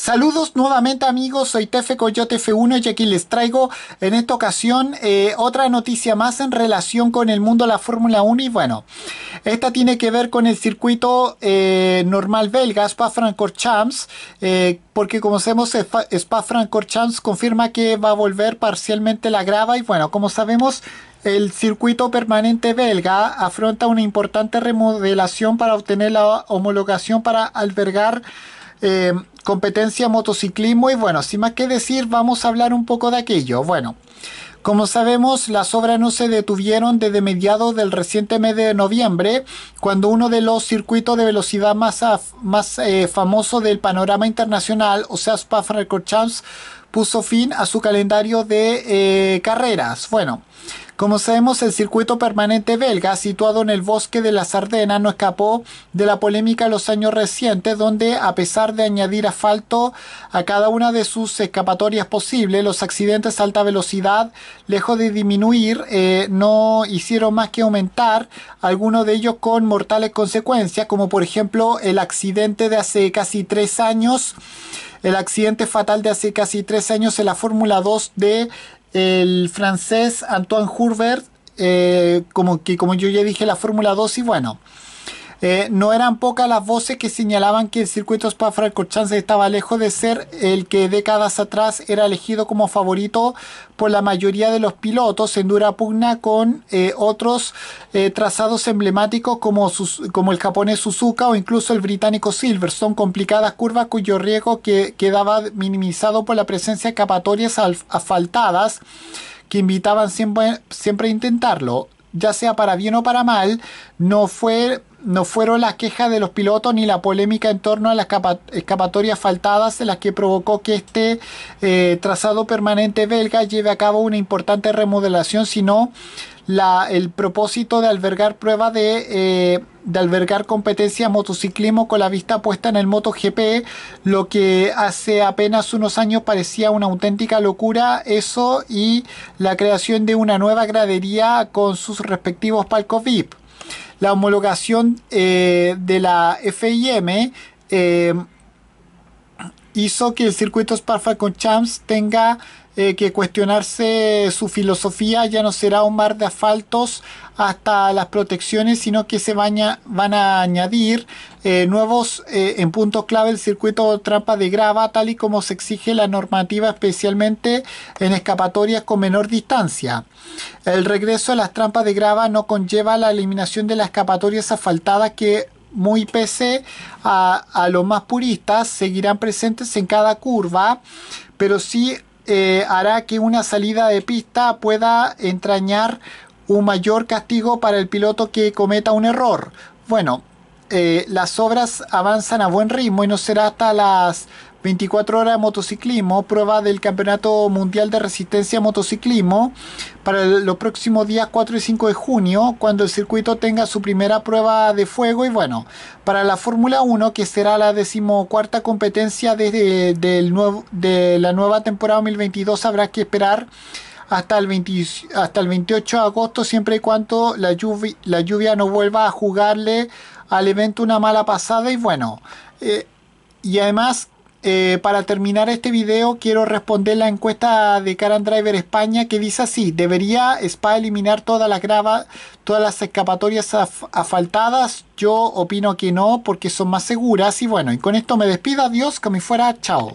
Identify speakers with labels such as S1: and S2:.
S1: Saludos nuevamente amigos, soy Tefe Coyote F1 y aquí les traigo en esta ocasión eh, otra noticia más en relación con el mundo de la Fórmula 1 y bueno, esta tiene que ver con el circuito eh, normal belga Spa-Francorchamps eh, porque como sabemos Spa-Francorchamps confirma que va a volver parcialmente la grava y bueno, como sabemos el circuito permanente belga afronta una importante remodelación para obtener la homologación para albergar competencia motociclismo y bueno, sin más que decir, vamos a hablar un poco de aquello. Bueno, como sabemos, las obras no se detuvieron desde mediados del reciente mes de noviembre, cuando uno de los circuitos de velocidad más, más eh, famoso del panorama internacional, o sea, Spa-Francorchamps, puso fin a su calendario de eh, carreras. Bueno, como sabemos, el circuito permanente belga, situado en el bosque de la Sardena... no escapó de la polémica en los años recientes, donde a pesar de añadir asfalto a cada una de sus escapatorias posibles, los accidentes a alta velocidad, lejos de disminuir, eh, no hicieron más que aumentar, algunos de ellos con mortales consecuencias, como por ejemplo el accidente de hace casi tres años el accidente fatal de hace casi tres años en la Fórmula 2 de el francés Antoine Hurbert eh, como que como yo ya dije la Fórmula 2 y bueno, eh, no eran pocas las voces que señalaban que el circuito Spa-Francorchamps estaba lejos de ser el que décadas atrás era elegido como favorito por la mayoría de los pilotos en dura pugna con eh, otros eh, trazados emblemáticos como, como el japonés Suzuka o incluso el británico Silverstone, complicadas curvas cuyo riesgo que quedaba minimizado por la presencia de capatorias asfaltadas que invitaban siempre, siempre a intentarlo ya sea para bien o para mal, no fue no fueron las quejas de los pilotos ni la polémica en torno a las escapatorias faltadas las que provocó que este eh, trazado permanente belga lleve a cabo una importante remodelación, sino la, el propósito de albergar pruebas de, eh, de albergar competencia motociclismo con la vista puesta en el MotoGP, lo que hace apenas unos años parecía una auténtica locura, eso y la creación de una nueva gradería con sus respectivos palcos VIP la homologación eh, de la FIM eh, hizo que el circuito Sparfa con Champs tenga eh, que cuestionarse su filosofía, ya no será un mar de asfaltos hasta las protecciones, sino que se van a añadir eh, nuevos eh, en puntos clave el circuito trampa de grava, tal y como se exige la normativa, especialmente en escapatorias con menor distancia. El regreso a las trampas de grava no conlleva la eliminación de las escapatorias asfaltadas que muy PC a, los más puristas seguirán presentes en cada curva, pero sí eh, hará que una salida de pista pueda entrañar un mayor castigo para el piloto que cometa un error. Bueno, eh, las obras avanzan a buen ritmo y no será hasta las 24 horas de motociclismo, prueba del Campeonato Mundial de Resistencia a Motociclismo para los próximos días 4 y 5 de junio, cuando el circuito tenga su primera prueba de fuego. Y bueno, para la Fórmula 1, que será la decimocuarta competencia desde del nuevo, de la nueva temporada 2022, habrá que esperar hasta el, 28 de agosto, siempre y cuando la lluvia, la lluvia no vuelva a jugarle al evento una mala pasada. Y bueno, eh, y además eh, para terminar este video quiero responder la encuesta de Carandriver Driver España que dice así, ¿debería Spa eliminar todas las grava, todas las escapatorias asfaltadas? Yo opino que no porque son más seguras y bueno, y con esto me despido, adiós, que me fuera, chao.